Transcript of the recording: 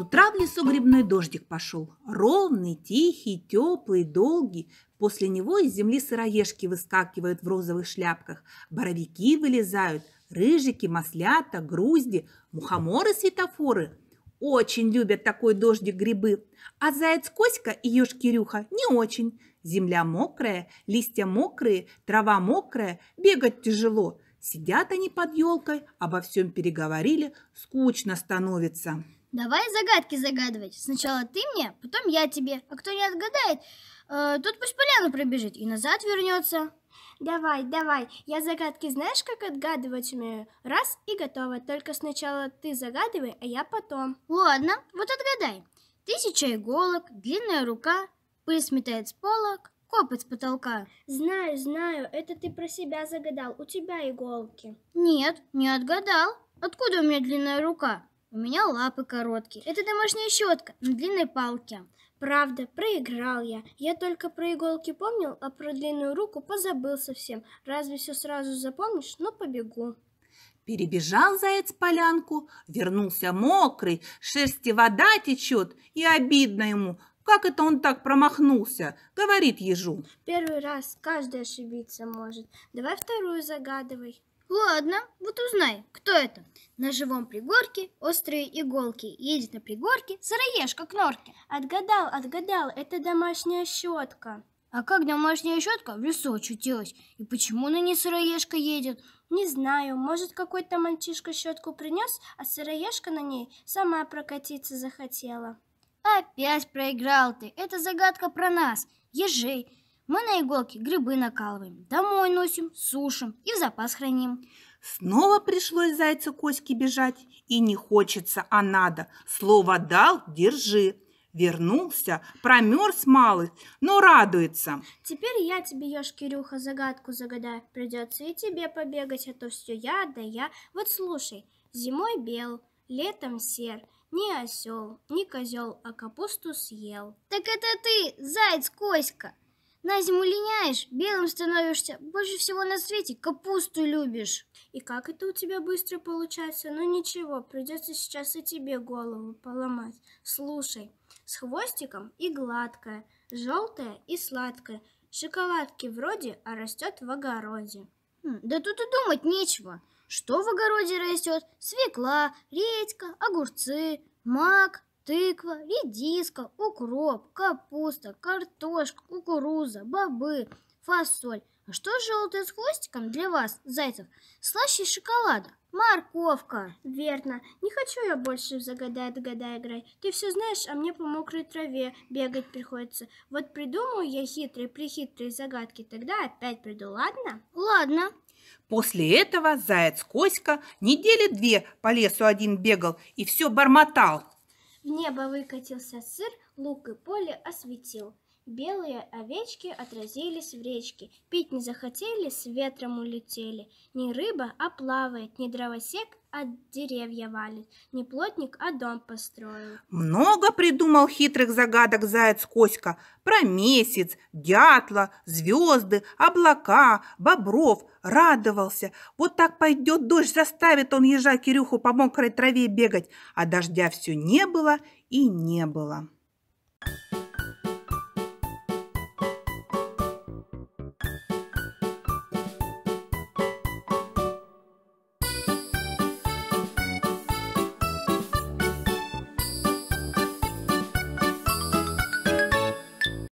С утра в лесу грибной дождик пошел. Ровный, тихий, теплый, долгий. После него из земли сыроежки выскакивают в розовых шляпках. Боровики вылезают, рыжики, маслята, грузди, мухоморы, светофоры. Очень любят такой дождик грибы. А заяц Коська и еж Кирюха не очень. Земля мокрая, листья мокрые, трава мокрая, бегать тяжело. Сидят они под елкой, обо всем переговорили, скучно становится. Давай загадки загадывать. Сначала ты мне, потом я тебе. А кто не отгадает, э, тот пусть поляну пробежит и назад вернется. Давай, давай. Я загадки знаешь, как отгадывать умею? Раз и готово. Только сначала ты загадывай, а я потом. Ладно, вот отгадай. Тысяча иголок, длинная рука, пыль сметает с полок, копоть с потолка. Знаю, знаю, это ты про себя загадал. У тебя иголки. Нет, не отгадал. Откуда у меня длинная рука? У меня лапы короткие. Это домашняя щетка на длинной палке. Правда, проиграл я. Я только про иголки помнил, а про длинную руку позабыл совсем. Разве все сразу запомнишь? Ну, побегу. Перебежал заяц полянку, вернулся мокрый, шерсти вода течет, и обидно ему, как это он так промахнулся? Говорит ежу. Первый раз каждый ошибиться может. Давай вторую загадывай. Ладно, вот узнай, кто это. На живом пригорке острые иголки. Едет на пригорке сыроежка к норке. Отгадал, отгадал, это домашняя щетка. А как домашняя щетка в лесу очутилась? И почему на ней сыроежка едет? Не знаю, может какой-то мальчишка щетку принес, а сыроежка на ней сама прокатиться захотела. Опять проиграл ты. Это загадка про нас, ежей. Мы на иголке грибы накалываем, домой носим, сушим и в запас храним. Снова пришлось зайцу Коське бежать. И не хочется, а надо. Слово дал – держи. Вернулся, промерз малый, но радуется. Теперь я тебе, ешь, Кирюха, загадку загадаю. Придется и тебе побегать, а то все я, да я. Вот слушай, зимой бел, летом сер, не осел, не козел, а капусту съел. Так это ты, заяц Коська. На зиму линяешь, белым становишься, больше всего на свете капусту любишь. И как это у тебя быстро получается? Ну ничего, придется сейчас и тебе голову поломать. Слушай, с хвостиком и гладкая, желтая и сладкая. Шоколадки вроде, а растет в огороде. Хм, да тут и думать нечего. Что в огороде растет? Свекла, редька, огурцы, мак, тыква, редиска, укроп, капуста, картошка, кукуруза, бобы, фасоль. А что желтое с хвостиком для вас, зайцев, слаще шоколада? Морковка. Верно. Не хочу я больше в загадай догадай играть. Ты все знаешь, а мне по мокрой траве бегать приходится. Вот придумаю я хитрые-прихитрые загадки, тогда опять приду, ладно? Ладно. После этого заяц Коська недели две по лесу один бегал и все бормотал. В небо выкатился сыр, лук и поле осветил. Белые овечки отразились в речке, пить не захотели, с ветром улетели. Ни рыба, а плавает, ни дровосек, а деревья валит, ни плотник, а дом построил. Много придумал хитрых загадок заяц Коська про месяц, дятла, звезды, облака, бобров. Радовался. Вот так пойдет дождь, заставит он ежа Кирюху по мокрой траве бегать. А дождя все не было и не было.